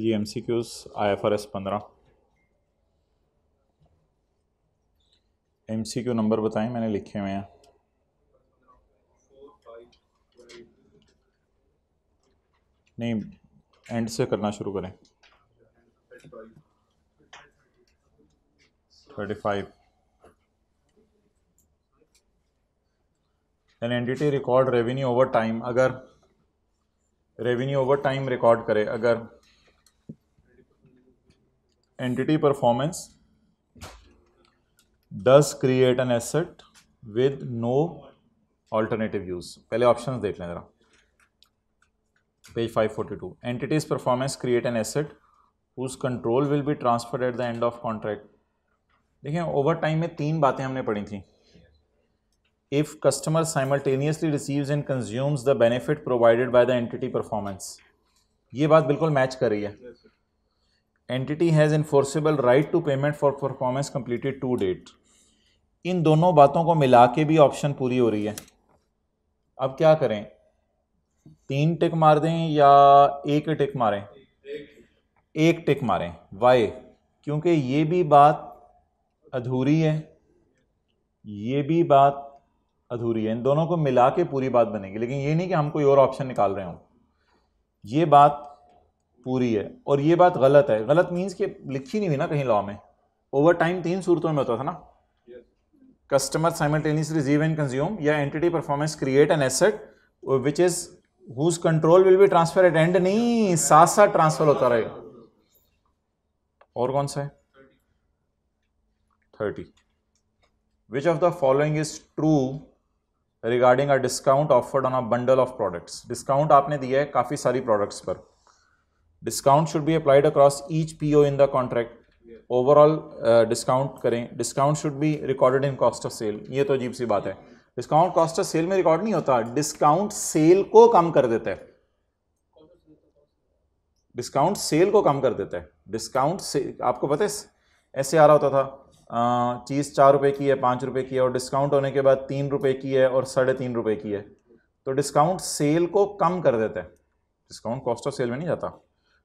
Ji M C Qs I F R S पंद्रह M C Q number बताएं मैंने लिखे हुए हैं नहीं एंड से करना शुरू करें thirty five an entity record revenue over time अगर रेवेन्यू ओवर टाइम रिकॉर्ड करे अगर entity performance does create an asset with no alternative use pehle options dekh लें zara page 542 entity's performance create an asset whose control will be transferred at the end of contract dekhiye over time mein teen baatein humne padhi thi if customer simultaneously receives and consumes the benefit provided by the entity performance ये बात बिल्कुल match कर रही है yes, entity has enforceable right to payment for performance completed to date इन दोनों बातों को मिला के भी ऑप्शन पूरी हो रही है अब क्या करें तीन टिक मार दें या एक टिक मारें एक टिक मारें वाई क्योंकि ये भी बात अधूरी है ये भी बात अधूरी है इन दोनों को मिला के पूरी बात बनेगी लेकिन ये नहीं कि हम कोई और ऑप्शन निकाल रहे हों ये बात पूरी है और ये बात गलत है गलत मीन्स कि लिखी नहीं हुई ना कहीं लॉ में ओवर टाइम तीन सूरतों में होता था ना customer simultaneously receive and consume या entity performance create an asset which is whose control will be transferred at end नहीं साथ साथ ट्रांसफर होता रहेगा और कौन सा है thirty which of the following is true regarding a discount offered on a bundle of products discount आपने दिया है काफ़ी सारी प्रोडक्ट्स पर discount should be applied across each P O in the contract overall discount करें discount should be recorded in cost of sale ये तो अजीब सी बात है डिस्काउंट कॉस्ट ऑफ सेल में रिकॉर्ड नहीं होता डिस्काउंट सेल को कम कर देता है डिस्काउंट सेल को कम कर देता है डिस्काउंट आपको पता है ऐसे आ रहा होता था चीज़ चार रुपए की है पाँच रुपए की है और डिस्काउंट होने के बाद तीन रुपए की है और साढ़े तीन रुपए की है तो डिस्काउंट सेल को कम कर देता है डिस्काउंट कॉस्ट ऑफ सेल में नहीं जाता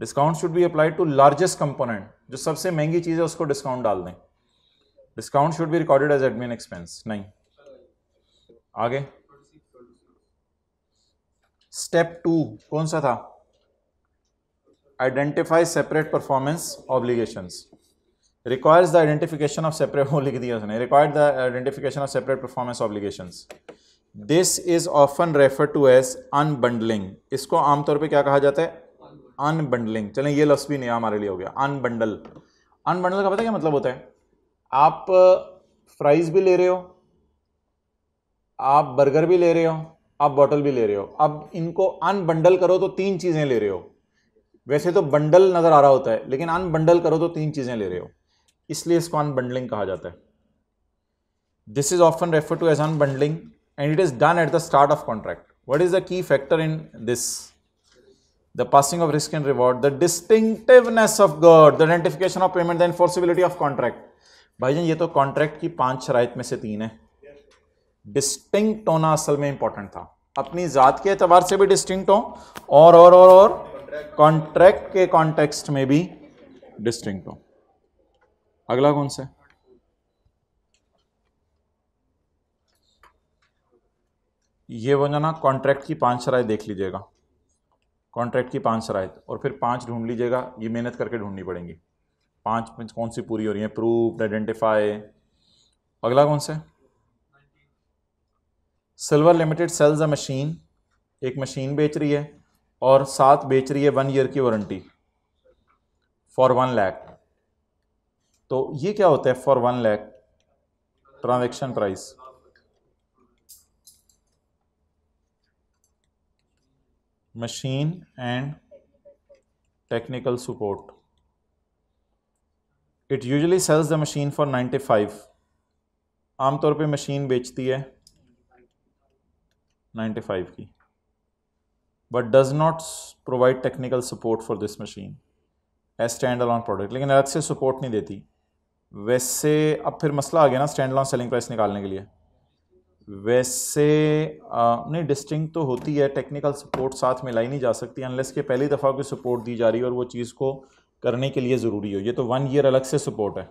discount should be applied to largest component जो सबसे महंगी चीज़ है उसको डिस्काउंट डाल दें discount should be recorded as admin expense नहीं आगे स्टेप टू कौन सा था identify separate performance obligations requires the identification of separate वो लिख दिया उसने required the identification of separate performance obligations this is often refer to as unbundling इसको आमतौर पे क्या कहा जाता है अनबंडलिंग चले ये लफ्स भी नया हमारे लिए हो गया अनबंडल अनबंडल का पता क्या मतलब होता है आप फ्राइज भी ले रहे हो आप बर्गर भी ले रहे हो आप बॉटल भी ले रहे हो अब इनको अनबंडल करो तो तीन चीज़ें ले रहे हो वैसे तो बंडल नज़र आ रहा होता है लेकिन अनबंडल करो तो तीन चीज़ें ले रहे हो इसलिए इसको अनबंडलिंग कहा जाता है this is often refer to as unbundling and it is done at the start of contract what is the key factor in this the passing of risk and reward, the distinctiveness of God, the identification of payment, the enforceability of contract. भाईजान ये तो contract की पांच शराइत में से तीन है distinct होना असल में इंपॉर्टेंट था अपनी जात के एतबार से भी डिस्टिंक्ट हो और और और और कॉन्ट्रैक्ट के कॉन्टेक्स्ट में भी डिस्टिंक्ट हो अगला कौन सा ये वो जाना कॉन्ट्रैक्ट की पांच शराय देख लीजिएगा कॉन्ट्रैक्ट की पांच शरात और फिर पांच ढूंढ लीजिएगा ये मेहनत करके ढूंढनी पड़ेंगी पांच कौन सी पूरी हो रही है प्रूफ आइडेंटिफाई अगला कौन सा silver limited sells a machine एक मशीन बेच रही है और साथ बेच रही है वन ईयर की वारंटी फॉर वन लैख तो ये क्या होता है for one lakh transaction price machine and technical support it usually sells the machine for ninety five आमतौर पे मशीन बेचती है नाइन्टी फाइव की but does not provide technical support for this machine as stand alone product लेकिन अलग से support नहीं देती वैसे अब फिर मसला आ गया ना स्टैंड अलॉन सेलिंग प्राइस निकालने के लिए वैसे आ, नहीं डिस्टिंग तो होती है टेक्निकल सपोर्ट साथ में लाई नहीं जा सकती अनलेस के पहली दफ़ा कोई सपोर्ट दी जा रही है और वो चीज़ को करने के लिए ज़रूरी हो ये तो वन ईयर अलग से सपोर्ट है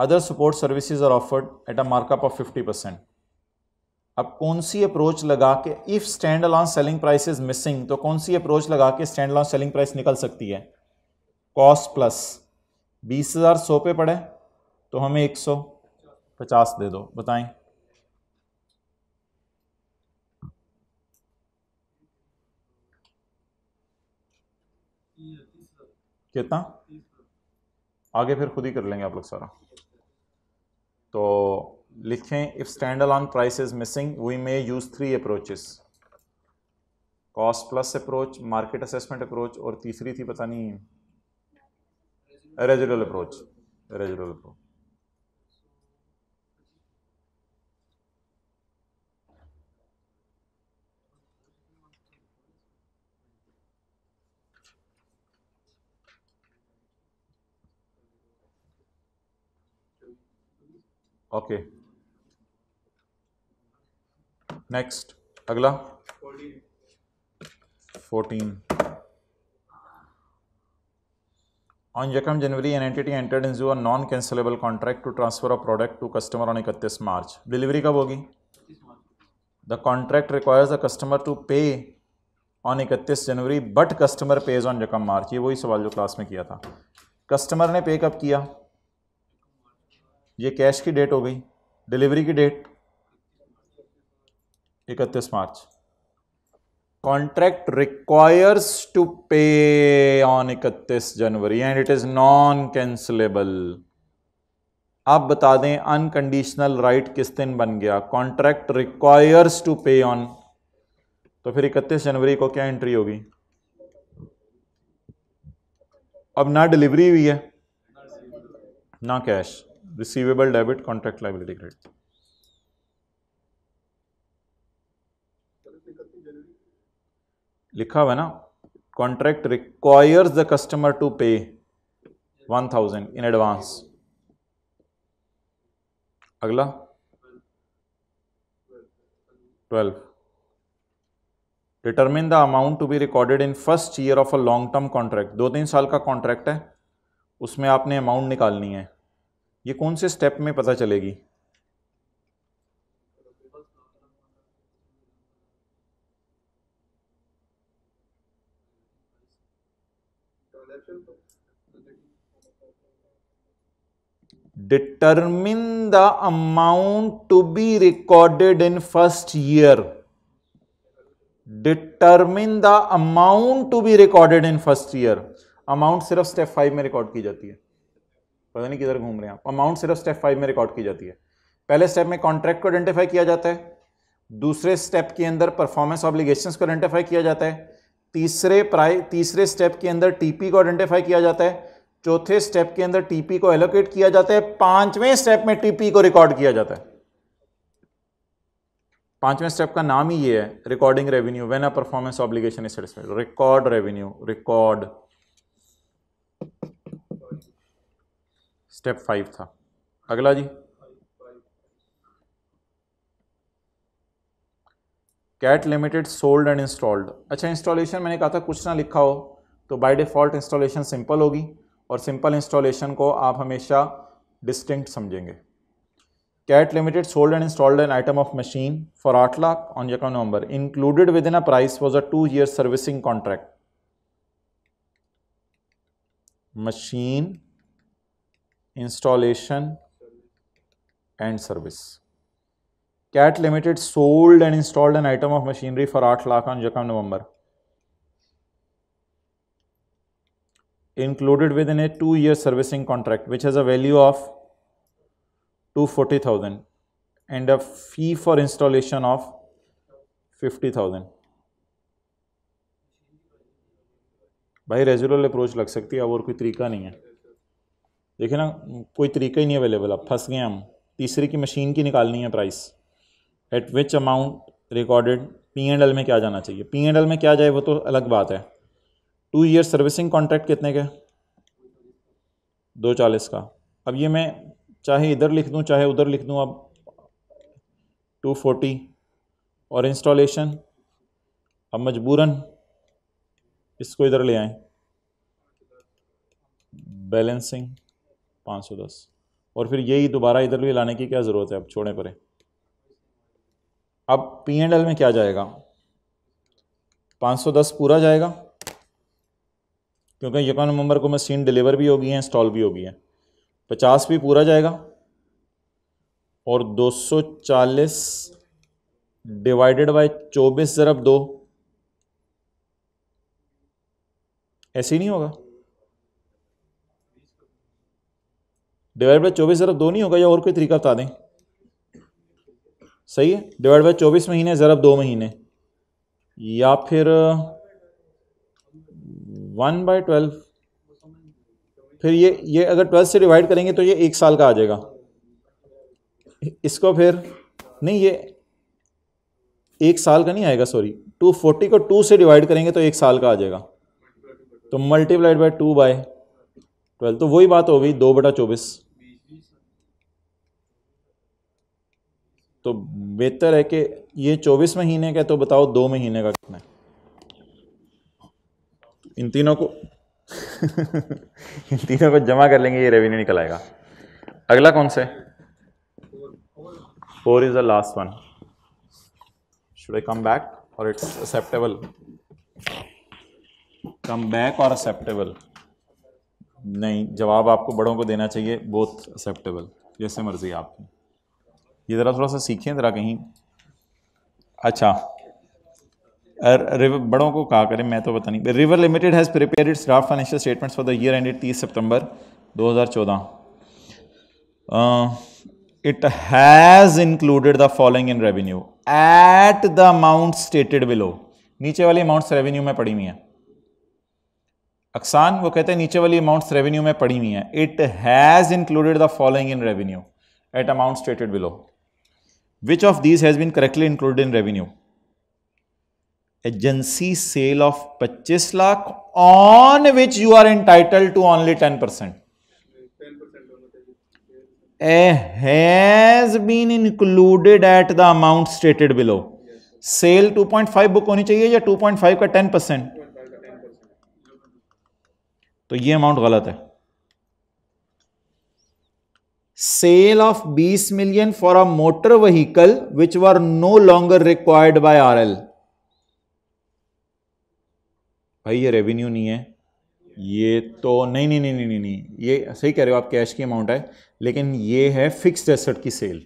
other support services are offered at a markup of fifty percent अब कौन सी अप्रोच लगा के if stand alone selling price is missing तो कौन सी अप्रोच लगा के स्टैंड अलॉन सेलिंग प्राइस निकल सकती है कॉस्ट प्लस बीस हज़ार सौ पे पड़े तो हमें एक सौ पचास दे दो बताएं कितना आगे फिर खुद ही कर लेंगे आप लोग सारा तो लिखें if stand on price is missing we may use three approaches cost plus approach market assessment approach और तीसरी थी पता नहीं residual approach residual approach okay next अगला fourteen On Yakam January, an entity entered into a non-cancelable contract to transfer a product to customer on 31 March. Delivery कब होगी? The contract requires the customer to pay on 31 January, but customer pays on Yakam March. ये वही सवाल जो class में किया था. Customer ने पे कब किया? ये कैश की डेट हो गई डिलीवरी की डेट इकतीस मार्च contract requires to pay on 31 January and it is non cancelable आप बता दें अनकंडीशनल राइट right किस दिन बन गया contract requires to pay on तो फिर 31 जनवरी को क्या एंट्री होगी अब ना डिलीवरी हुई है ना cash receivable debit contract liability credit. लिखा हुआ ना contract requires the customer to pay one thousand in advance अगला twelve determine the amount to be recorded in first year of a long term contract दो तीन साल का contract है उसमें आपने अमाउंट निकालनी है ये कौन से स्टेप में पता चलेगी determine the amount to be recorded in first year determine the amount to be recorded in first year amount सिर्फ स्टेप फाइव में रिकॉर्ड की जाती है पता नहीं किधर घूम रहे हैं आप अमाउंट सिर्फ स्टेप फाइव में रिकॉर्ड की जाती है पहले स्टेप में कॉन्ट्रैक्ट को आइडेंटिफाई किया जाता है दूसरे स्टेप के अंदर परफॉर्मेंस ऑब्लिगेशन को आइडेंटिफाई किया जाता है तीसरे प्राइ तीसरे स्टेप के अंदर टीपी को आइडेंटिफाई किया जाता है चौथे स्टेप के अंदर टीपी को एलोकेट किया जाता है पांचवें स्टेप में टीपी को रिकॉर्ड किया जाता है पांचवें स्टेप का नाम ही ये है recording revenue when a performance obligation is satisfied record revenue record step five था अगला G cat limited sold and installed अच्छा इंस्टॉलेशन मैंने कहा था कुछ ना लिखा हो तो बाय डिफ़ॉल्ट इंस्टॉलेशन सिंपल होगी और सिंपल इंस्टॉलेशन को आप हमेशा डिस्टिंक्ट समझेंगे Cat limited sold and installed an item of machine for आठ लाख ऑन जो November included with in a price was a two year servicing contract machine installation and service. CAT Limited sold and installed an item of machinery for 8 lakh on Jakam November. Included within a 2 year servicing contract which has a value of 240,000 and a fee for installation of 50,000. भाई रेजुलर approach लग सकती है अब और कोई तरीका नहीं है देखिए ना कोई तरीका ही नहीं अवेलेबल अब फंस गए हम तीसरे की मशीन की निकालनी है price at which amount recorded P and L में क्या जाना चाहिए पी एंड एल में क्या जाए वो तो अलग बात है टू ईयर सर्विसिंग कॉन्ट्रैक्ट कितने के दो चालीस का अब ये मैं चाहे इधर लिख दूँ चाहे उधर लिख दूँ अब टू फोर्टी और इंस्टॉलेशन अब मजबूरन इसको इधर ले आए बैलेंसिंग पाँच सौ दस और फिर यही दोबारा इधर भी लाने की क्या ज़रूरत है अब छोड़ें परे अब पी एंड एल में क्या जाएगा पाँच सौ दस पूरा जाएगा क्योंकि यकान नंबर को मशीन डिलीवर भी होगी है इंस्टॉल भी होगी है पचास भी पूरा जाएगा और दो सौ चालीस डिवाइडेड बाय चौबीस ज़रब दो ऐसे ही नहीं होगा डिवाइड बाई चौबीस ज़रब दो नहीं होगा या और कोई तरीका बता दें सही है डिवाइड बाई चौबीस महीने ज़रब दो महीने या फिर वन बाई ट्वेल्व फिर ये ये अगर ट्वेल्थ से डिवाइड करेंगे तो ये एक साल का आ जाएगा इसको फिर नहीं ये एक साल का नहीं आएगा सॉरी टू फोर्टी को टू से डिवाइड करेंगे तो एक साल का आ जाएगा तो multiplied by two by twelve तो वही बात हो गई दो बटा चौबीस तो बेहतर है कि ये चौबीस महीने का तो बताओ दो महीने का कितना है इन तीनों को इन तीनों को जमा कर लेंगे ये रेवेन्यू निकल आएगा अगला कौन सा है four is the last one should I come back और इट्स एक्सेप्टेबल कम बैक और एक्सेप्टेबल नहीं जवाब आपको बड़ों को देना चाहिए बोथ एक्सेप्टेबल जैसे मर्जी आपकी ये ज़रा थोड़ा सा सीखें ज़रा कहीं अच्छा रिवर बड़ों को कहा करें मैं तो पता नहीं river limited has prepare its draft financial statements for the year ended तीस सितंबर 2014 it has included the following in revenue at the amount stated below नीचे वाले अमाउंट्स रेवेन्यू में पड़ी हुई हैं अक्सान वो कहते हैं नीचे वाली अमाउंट्स रेवेन्यू में पड़ी हुई हैं it has included the following in revenue at amount stated below Which of these has been correctly included in revenue? Agency sale of 25 lakh on which you are entitled to only 10%. Has been included at the amount stated below sale 2.5 book होनी चाहिए या 2.5 का 10 percent तो ये amount गलत है sale of 20 million for a motor vehicle which were no longer required by RL. भाई ये रेवेन्यू नहीं है ये तो नहीं नहीं नहीं नहीं नहीं, ये सही कह रहे हो आप कैश की अमाउंट है लेकिन ये है फिक्स्ड एसेट की sale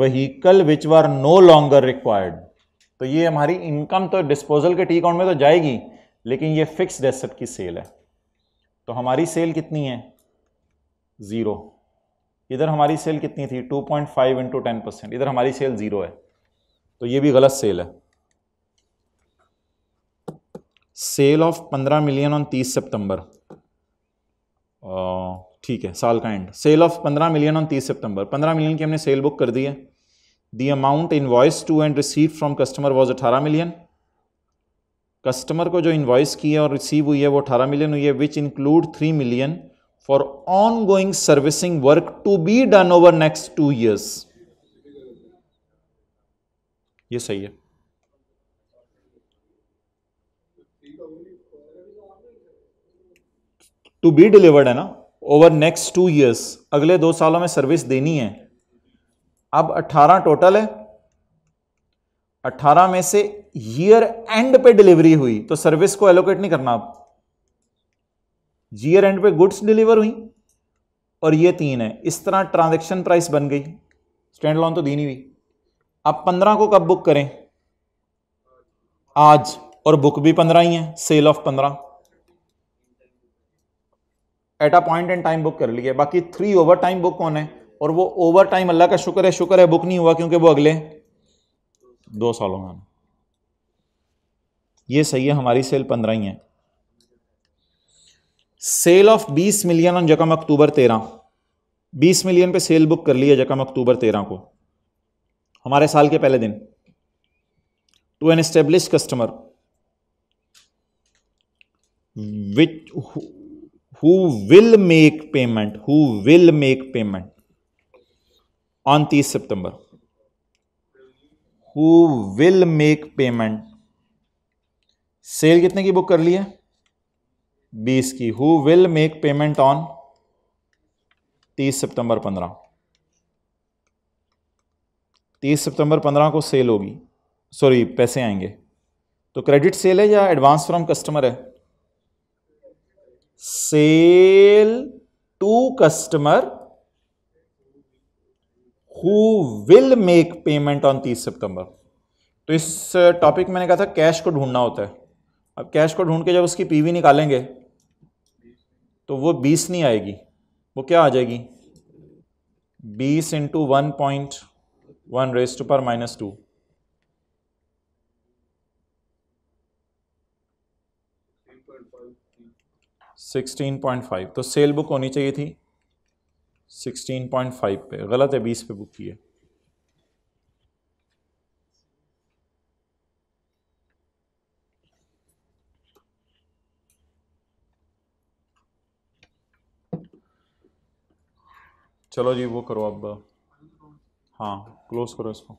vehicle which were no longer required तो ये हमारी इनकम तो डिस्पोजल के टी अकाउंट में तो जाएगी लेकिन ये फिक्स्ड एसेट की सेल है तो हमारी सेल कितनी है ज़ीरो इधर हमारी सेल कितनी थी two point five into ten percent इधर हमारी सेल ज़ीरो है तो ये भी गलत सेल है सेल ऑफ पंद्रह मिलियन ऑन तीस सितंबर ठीक है साल का एंड सेल ऑफ पंद्रह मिलियन ऑन तीस सितंबर पंद्रह मिलियन की हमने सेल बुक कर दी है the amount invoice to and receive from customer was अठारह मिलियन कस्टमर को जो इन्वाइस की है और रिसीव हुई है वो अठारह मिलियन हुई है which include three million for ongoing servicing work to be done over next two years. ये सही है टू बी डिलीवर्ड है ना ओवर नेक्स्ट टू ईयर्स अगले दो सालों में सर्विस देनी है अब 18 टोटल है 18 में से ईयर एंड पे डिलीवरी हुई तो सर्विस को एलोकेट नहीं करना आप जीयर एंड पे गुड्स डिलीवर हुई और ये तीन है इस तरह ट्रांजेक्शन प्राइस बन गई स्टैंड लॉन तो दी नहीं हुई आप पंद्रह को कब बुक करें आज और बुक भी पंद्रह ही है सेल ऑफ पंद्रह at a point and time book कर लिए बाकी थ्री ओवर टाइम बुक कौन है और वो ओवर टाइम अल्लाह का शुक्र है शुक्र है बुक नहीं हुआ क्योंकि वो अगले दो सालों में ये सही है हमारी सेल पंद्रह ही है सेल ऑफ 20 मिलियन ऑन जकम अक्टूबर 13 20 मिलियन पे सेल बुक कर ली है जकम अक्टूबर 13 को हमारे साल के पहले दिन to an establish customer which who will make payment who will make payment on तीस सितंबर who will make payment sale कितने की बुक कर ली है बीस की who will make payment on तीस सितंबर पंद्रह तीस सितंबर पंद्रह को सेल होगी सॉरी पैसे आएंगे तो क्रेडिट सेल है या एडवांस फ्रॉम कस्टमर है sale to customer who will make payment on तीस सितंबर तो इस टॉपिक मैंने कहा था कैश को ढूंढना होता है अब कैश को ढूंढ के जब उसकी पीवी निकालेंगे तो वो बीस नहीं आएगी वो क्या आ जाएगी बीस into one point one raise to पर minus two sixteen point five तो सेल बुक होनी चाहिए थी सिक्सटीन पॉइंट फाइव पे गलत है बीस पे बुक की है चलो जी वो करो अब हाँ क्लोज करो इसको